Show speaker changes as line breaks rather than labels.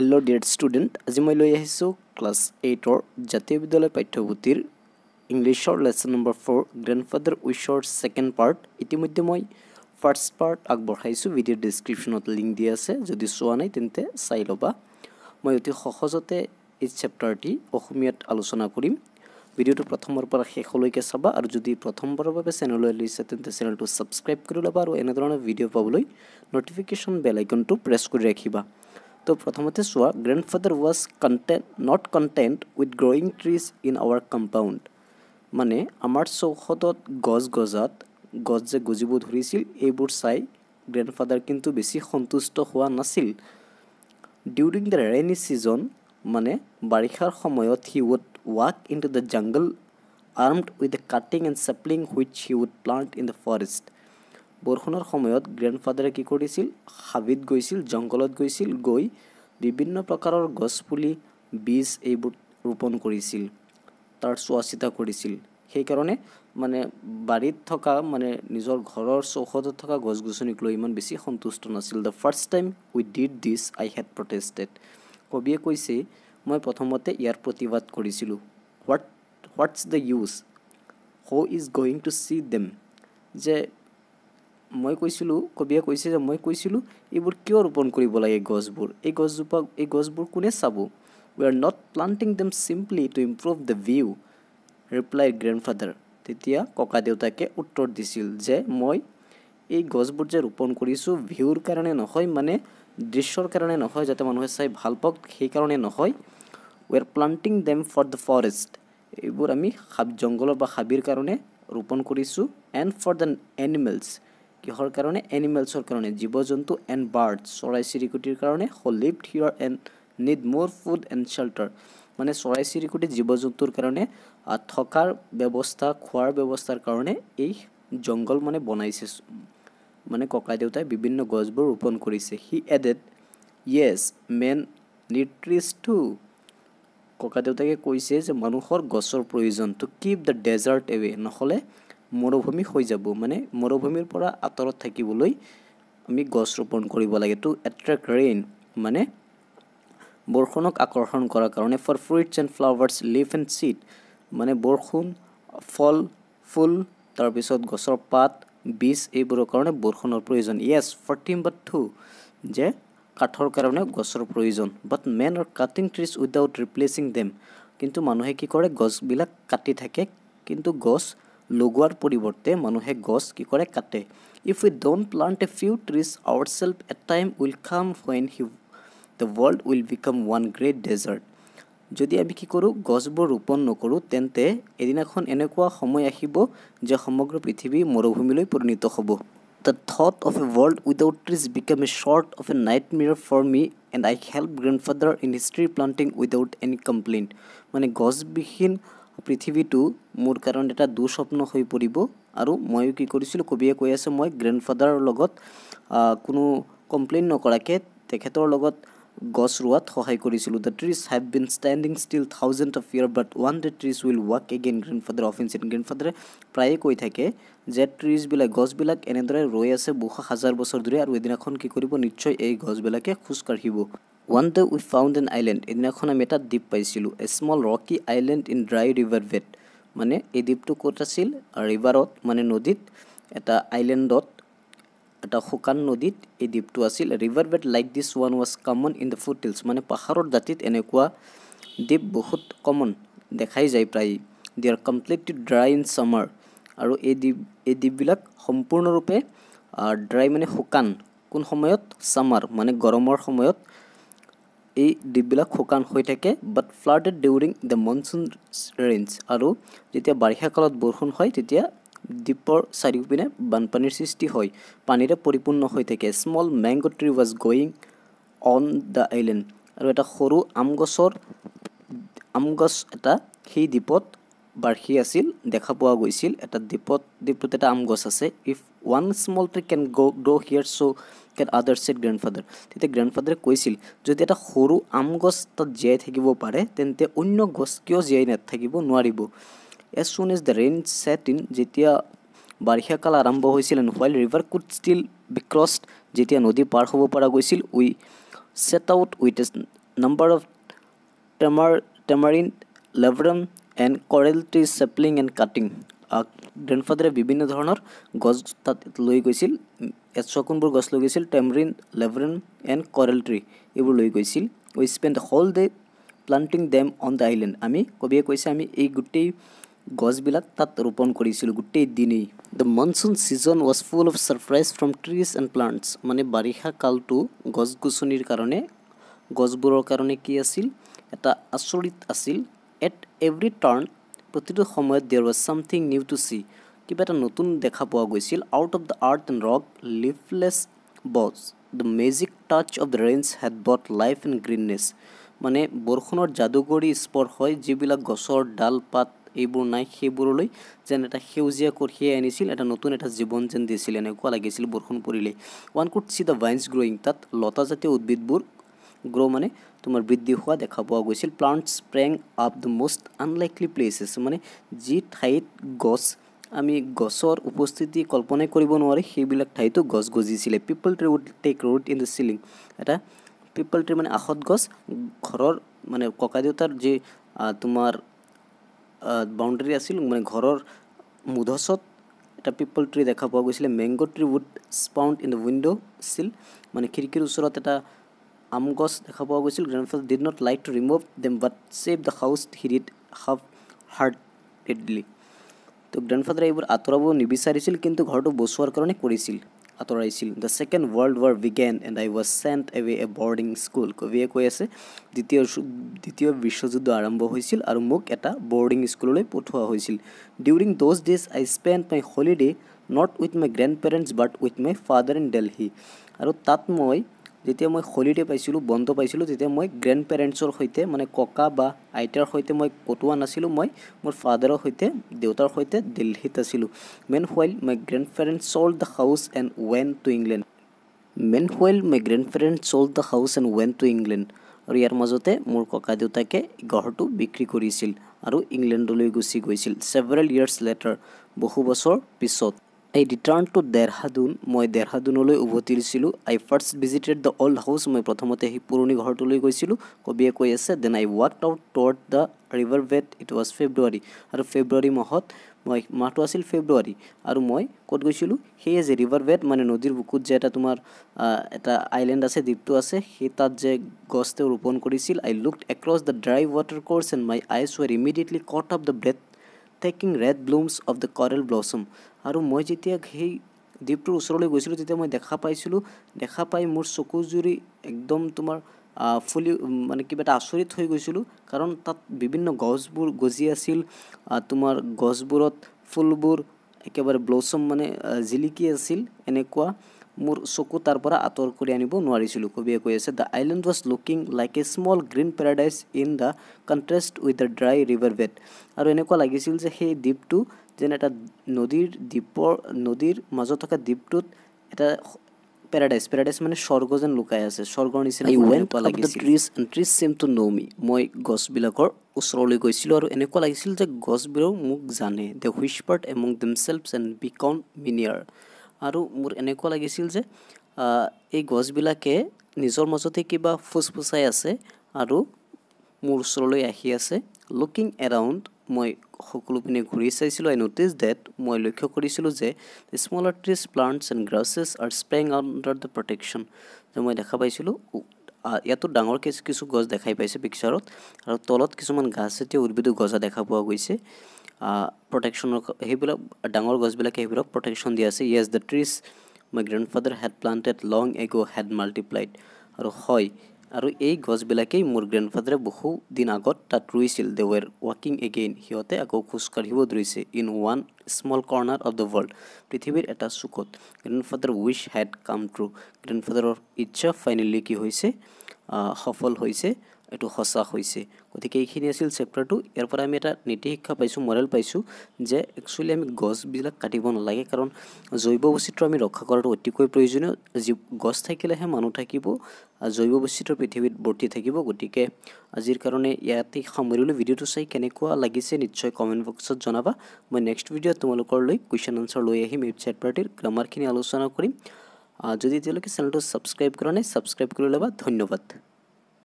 hello' dear student আজি মই লৈ আহিছোঁ ক্লাছ এইটৰ জাতীয় বিদ্যালয় পাঠ্যপুথিৰ ইংলিছৰ লেচন নম্বৰ ফ'ৰ গ্ৰেণ্ডফাদাৰ উইছৰ ছেকেণ্ড পাৰ্ট ইতিমধ্যে মই ফাৰ্ষ্ট পাৰ্ট আগবঢ়াইছোঁ ভিডিঅ'ৰ ডিছক্ৰিপশ্যনত লিংক দি আছে যদি চোৱা নাই তেন্তে চাই ল'বা মই অতি সহজতে এই চেপ্টাৰটি অসমীয়াত আলোচনা কৰিম ভিডিঅ'টো প্ৰথমৰ পৰা শেষলৈকে চাবা আৰু যদি প্ৰথমবাৰৰ বাবে চেনেললৈ লৈছে তেন্তে চেনেলটো ছাবস্ক্ৰাইব কৰি ল'বা আৰু এনেধৰণৰ ভিডিঅ' পাবলৈ নটিফিকেশ্যন বেল আইকনটো প্ৰেছ কৰি ৰাখিবা তো প্ৰথমতে চোৱা grandfather was content not content with growing trees in our compound মানে আমাৰ চৌহদত গছ গজাত গছ যে গজিব ধৰিছিল এইবোৰ চাই গ্ৰেণ্ড ফাদাৰ কিন্তু বেছি সন্তুষ্ট হোৱা নাছিল ডিউৰিং দ্য ৰেইনি ছিজন মানে বাৰিষাৰ সময়ত he would walk into the jungle armed with the cutting and sapling which he would plant in the forest বৰষুণৰ সময়ত গ্ৰেণ্ড গ্ৰেণ্ডফাদাৰে কি কৰিছিল হাবিত গৈছিল জংঘলত গৈছিল গৈ বিভিন্ন প্ৰকাৰৰ গছপুলি বীজ এইবোৰ ৰোপণ কৰিছিল তাৰ চোৱা চিতা কৰিছিল সেইকাৰণে মানে বাৰীত থকা মানে নিজৰ ঘৰৰ চৌহদত থকা গছ গছনিক লৈ ইমান বেছি সন্তুষ্ট নাছিল the first time we did this I had protested কবিয়ে কৈছে মই প্ৰথমতে ইয়াৰ প্ৰতিবাদ কৰিছিলোঁ what what's the use who is going to see them যে মই কৈছিলোঁ কবিয়ে কৈছে যে মই কৈছিলোঁ এইবোৰ কিয় ৰোপণ কৰিব লাগে গছবোৰ এই গছজোপা এই গছবোৰ কোনে চাব we are not planting them simply to improve the view reply grandfather তেতিয়া ককা দেউতাকে উত্তৰ দিছিল যে মই এই গছবোৰ যে ৰোপণ কৰিছোঁ ভিউৰ কাৰণে নহয় মানে দৃশ্যৰ কাৰণে নহয় যাতে মানুহে চাই ভাল পাওক সেইকাৰণে নহয় we are planting them for the forest এইবোৰ আমি হাবি জংঘলৰ বা হাবিৰ কাৰণে ৰোপণ কৰিছোঁ এণ্ড ফৰ দ্য এনিমেলছ কিহৰ কাৰণে এনিমেলছৰ কাৰণে জীৱ জন্তু এণ্ড বাৰ্ডছ চৰাই চিৰিকটিৰ কাৰণে who' live here and need more food and shelter মানে চৰাই চিৰিকটি জীৱ জন্তুৰ কাৰণে থকাৰ ব্যৱস্থা খোৱাৰ ব্যৱস্থাৰ কাৰণে এই জংঘল মানে বনাইছে মানে ককা দেউতাই বিভিন্ন গছবোৰ ৰোপণ কৰিছে সি added yes men need trees too ককা দেউতাকে কৈছে যে মানুহৰ গছৰ প্ৰয়োজন to keep the desert away নহ'লে মৰুভূমি হৈ যাব মানে মৰুভূমিৰ পৰা আঁতৰত থাকিবলৈ আমি গছ ৰোপণ কৰিব লাগে টু এট্ৰেক্ট ৰেইন মানে বৰষুণক আকৰ্ষণ কৰাৰ কাৰণে for fruits and flowers leave and seed মানে বৰষুণ ফল ফুল তাৰপিছত গছৰ পাত বীজ এইবোৰৰ কাৰণে বৰষুণৰ প্ৰয়োজন য়েছ ফৰ ফৰ্টিম বাট টু যে কাঠৰ কাৰণেও গছৰ প্ৰয়োজন but men are cutting trees without replacing them কিন্তু মানুহে কি কৰে গছবিলাক কাটি থাকে কিন্তু গছ লগোৱাৰ পৰিৱৰ্তে মানুহে গছ কি কৰে কাটে if you don't plant a few trees our self at time will come when he the world will become one great desert যদি আমি কি কৰোঁ গছবোৰ ৰোপণ নকৰোঁ তেন্তে এদিনাখন এনেকুৱা সময় আহিব যে সমগ্ৰ পৃথিৱী মৰুভূমিলৈ পৰিণত হ'ব the thought of a world without trees become a sort of a nightmare for me and I help grandfather in his tree planting without any complaint মানে গছবিহীন পৃথিৱীটো মোৰ কাৰণ এটা দুঃস্বপ্ন হৈ পৰিব আৰু ময়ো কি কৰিছিলোঁ কবিয়ে কৈ আছে মই গ্ৰেণ্ড ফাদাৰৰ লগত কোনো কমপ্লেইন নকৰাকৈ তেখেতৰ লগত গছ ৰোৱাত সহায় কৰিছিলোঁ the trees have been standing still thousand of year but one the trees will walk again grandfather of ancient গ্ৰেণ্ডফাদাৰে প্ৰায়ে কৈ থাকে যে ট্ৰিজবিলাক গছবিলাক এনেদৰে ৰৈ আছে বহু হাজাৰ বছৰ ধৰি আৰু এদিনাখন কি কৰিব নিশ্চয় এই গছবিলাকে খোজকাঢ়িব one the we found an island এদিনাখন আমি এটা দ্বীপ পাইছিলোঁ a small rocky island in dry river bed মানে এই দ্বীপটো ক'ত আছিল ৰিভাৰত মানে নদীত এটা আইলেণ্ডত এটা শুকান নদীত এই দ্বীপটো আছিল river bed like this one was common in the foothills মানে পাহাৰৰ জাতিত এনেকুৱা দ্বীপ বহুত কমন দেখাই যায় প্ৰায় they are completely dry in summer আৰু এই দ্বীপ এই দ্বীপবিলাক সম্পূৰ্ণৰূপে ড্ৰাই মানে শুকান কোন সময়ত ছামাৰ মানে গৰমৰ সময়ত এই দ্বীপবিলাক শুকান হৈ থাকে but flooded during the monsoon rains আৰু যেতিয়া বাৰিষাকালত বৰষুণ হয় তেতিয়া দ্বীপৰ চাৰিওপিনে বানপানীৰ সৃষ্টি হয় পানীৰে পৰিপূৰ্ণ হৈ থাকে small mango' tree was going on the island আৰু এটা সৰু আম গছৰ আম গছ এটা সেই দ্বীপত বাঢ়ি আছিল দেখা পোৱা গৈছিল এটা দ্বীপত দ্বীপটোত এটা আম গছ আছে if one small tree can go grow here so can others said grandfather tete grandfather koisil jodi eta horu am gos ta jai thakibo pare tente onno gos kyo jai na thakibo noaribo as soon as the rain set in jetia barkha kal arambho hoisil and while river could still be crossed jetia nodi par hobo para goisil we set out with a number of tamar tamarind labrum and coral tree sapling and cutting গ্ৰেণ্ডফাদাৰে বিভিন্ন ধৰণৰ গছ তাত লৈ গৈছিল চকুনবোৰ গছ লৈ গৈছিল টেমৰিন লেভৰিন এণ্ড কৰেল ট্ৰী এইবোৰ লৈ গৈছিল we spend whole day planting them on the island আমি কবিয়ে কৈছে আমি এই গোটেই গছবিলাক তাত ৰোপণ কৰিছিলোঁ গোটেই দিনেই the monsoon season was full of surprise from trees and plants মানে বাৰিষা কালটো গছ গছনিৰ কাৰণে গছবোৰৰ কাৰণে কি আছিল এটা আচৰিত আছিল এট এভৰি টাৰ্ণ প্ৰতিটো সময়ত there was something new to see কিবা এটা নতুন দেখা পোৱা গৈছিল out of the earth and rock leafless boughs the magic touch of the rains had brought life and greenness মানে বৰষুণৰ যাদুকৰী স্পৰ্শ হয় যিবিলাক গছৰ ডাল পাত এইবোৰ নাই সেইবোৰলৈ যেন এটা সেউজীয়া কঢ়িয়াই আনিছিল এটা নতুন এটা জীৱন যেন দিছিল এনেকুৱা লাগিছিল বৰষুণ পৰিলে one could see the vines growing তাত লতাজাতীয় উদ্ভিদবোৰ গ্ৰ' মানে তোমাৰ বৃদ্ধি হোৱা দেখা পোৱা গৈছিল plants sprang of the most unlikely places মানে যি ঠাইত গছ আমি গছৰ উপস্থিতি কল্পনাই কৰিব নোৱাৰি সেইবিলাক ঠাইতো গছ গজিছিলে peepul tree would take root in the ceiling এটা পিপল ট্ৰি মানে আখত গছ ঘৰৰ মানে ককাদেউতাৰ যি তোমাৰ বাউণ্ডেৰী আছিল মানে ঘৰৰ মুধচত এটা পিপল ট্ৰি দেখা পোৱা গৈছিলে mango' tree would sprout in the window' sill মানে খিৰিকীৰ ওচৰত এটা আম গছ দেখা পোৱা গৈছিল grandfather did not like to remove them but save the house he did half heartedly ত' গ্ৰেণ্ডফাদাৰে এইবোৰ আঁতৰাব নিবিচাৰিছিল কিন্তু ঘৰটো বচোৱাৰ কাৰণে কৰিছিল আঁতৰাইছিল the second world war began and I was sent away a boarding school কবিয়ে কৈ আছে দ্বিতীয় দ্বিতীয় বিশ্বযুদ্ধ আৰম্ভ হৈছিল আৰু মোক এটা বৰ্ডিং স্কুললৈ পঠোৱা হৈছিল during those days I spend my holiday' not with my grandparents but with my father in Delhi আৰু তাত মই যেতিয়া মই হলিডে পাইছিলোঁ বন্ধ পাইছিলোঁ তেতিয়া মই গ্ৰেণ্ড পেৰেণ্টছৰ সৈতে মানে ককা বা আইতাৰ সৈতে মই কটোৱা নাছিলোঁ মই মোৰ ফাদাৰৰ সৈতে দেউতাৰ সৈতে দিল্লীত আছিলোঁ man while my grand parents sold the house and when two England man while my grand parents sold the house and when two England আৰু ইয়াৰ মাজতে মোৰ ককা দেউতাকে ঘৰটো বিক্ৰী কৰিছিল আৰু ইংলেণ্ডলৈ গুচি গৈছিল ছেভেৰেল ইয়াৰ্ছ লেটাৰ বহু বছৰ পিছত আই রিটার্ন টু দেহরাদুন মই দেহরাদুনলে উভতিছিল I first visited the old house মই প্রথমতে সেই পুরনি ঘরটলে গৈছিল কবিয়ে কৈ আছে then I walk out toward the river bed it was February আর ফেব্রুয়ারি মাহত মই মাহটো আছিল ফেব্রুয়ারি আর মই কত গৈছিল সেয়ে যে রিভার বেড মানে নদীর বুকুত যে এটা তোমার এটা আইলেন্ড আছে দ্বীপটো আছে সেই তাত যে গছ রোপণ করেছিল I looked across the dry watercourse and my eyes were immediately caught of the breath breathtaking red blooms of the coral blossom আৰু মই যেতিয়া সেই দ্বীপটোৰ ওচৰলৈ গৈছিলোঁ তেতিয়া মই দেখা পাইছিলোঁ দেখা পাই মোৰ চকুযুৰি একদম তোমাৰ ফুলি মানে কিবা এটা আচৰিত হৈ গৈছিলোঁ কাৰণ তাত বিভিন্ন গছবোৰ গজি আছিল তোমাৰ গছবোৰত ফুলবোৰ একেবাৰে ব্লছম মানে জিলিকি আছিল এনেকুৱা মোৰ চকু তাৰ পৰা আঁতৰ কৰি আনিব নোৱাৰিছিলোঁ কবিয়ে কৈ আছে the island was looking like a small green paradise in the contrast with the dry river bed আৰু এনেকুৱা লাগিছিল যে সেই দ্বীপটো যেন এটা নদীৰ দ্বীপৰ নদীৰ মাজত থকা দ্বীপটোত এটা পেৰাডাইজ পেৰাডাইজ মানে স্বৰ্গ যেন লুকাই আছে স্বৰ্গৰ নিচিনা ত্ৰিছ চেম টু নৌমি মই গছবিলাকৰ ওচৰলৈ গৈছিলোঁ আৰু এনেকুৱা লাগিছিল যে গছবোৰেও মোক জানে the which part among them self and become মিনিয়াৰ আৰু মোৰ এনেকুৱা লাগিছিল যে এই গছবিলাকে নিজৰ মাজতে কিবা ফুচফুচাই আছে আৰু মোৰ ওচৰলৈ আহি আছে লুকিং এৰাউণ্ড মই সকলোপিনে ঘূৰি চাইছিলোঁ আই নটিছ ডেট মই লক্ষ্য কৰিছিলোঁ যে smaller trees plants and grasses are sprang under the protection যে মই দেখা পাইছিলোঁ ইয়াতো ডাঙৰ কিছু কিছু গছ দেখাই পাইছে পিকচাৰত আৰু তলত কিছুমান ঘাঁহ জাতীয় উদ্ভিদো গজা দেখা পোৱা গৈছে প্ৰটেকশ্যনৰ সেইবিলাক ডাঙৰ গছবিলাকে সেইবিলাক প্ৰটেকশ্যন দি আছে yes the trees my grandfather had planted long ago' had multiplied আৰু হয় আৰু এই গছবিলাকেই মোৰ গ্ৰেণ্ডফাদাৰে বহুদিন আগত তাত ৰুইছিল দে ৱেৰ ৱাকিং এগেইন সিহঁতে আকৌ খোজকাঢ়িব ধৰিছে in one small corner of the world পৃথিৱীৰ এটা চুকত grandfather wish had come true গ্ৰেণ্ডফাদাৰৰ ইচ্ছা ফাইনেলি কি হৈছে সফল হৈছে এইটো সঁচা হৈছে গতিকে এইখিনি আছিল চেপ্টাৰটো ইয়াৰ পৰা আমি এটা নীতি শিক্ষা পাইছোঁ মৰেল পাইছোঁ যে একচুৱেলি আমি গছবিলাক কাটিব নালাগে কাৰণ জৈৱ বৈচিত্ৰ আমি ৰক্ষা কৰাটো অতিকৈ প্ৰয়োজনীয় যি গছ থাকিলেহে মানুহ থাকিব জৈৱ বৈচিত্ৰ পৃথিৱীত বৰ্তি থাকিব গতিকে আজিৰ কাৰণে ইয়াতে সামৰিলোঁ ভিডিঅ'টো চাই কেনেকুৱা লাগিছে নিশ্চয় কমেণ্ট বক্সত জনাবা মই নেক্সট ভিডিঅ'ত লৈ কুৱেশ্যন আনচাৰ লৈ আহিম এই চেপ্টাৰটিৰ গ্ৰামাৰখিনি আলোচনা কৰিম যদি এতিয়ালৈকে চেনেলটো ছাবস্ক্ৰাইব কৰা নাই ছাবস্ক্ৰাইব কৰি ল'বা ধন্যবাদ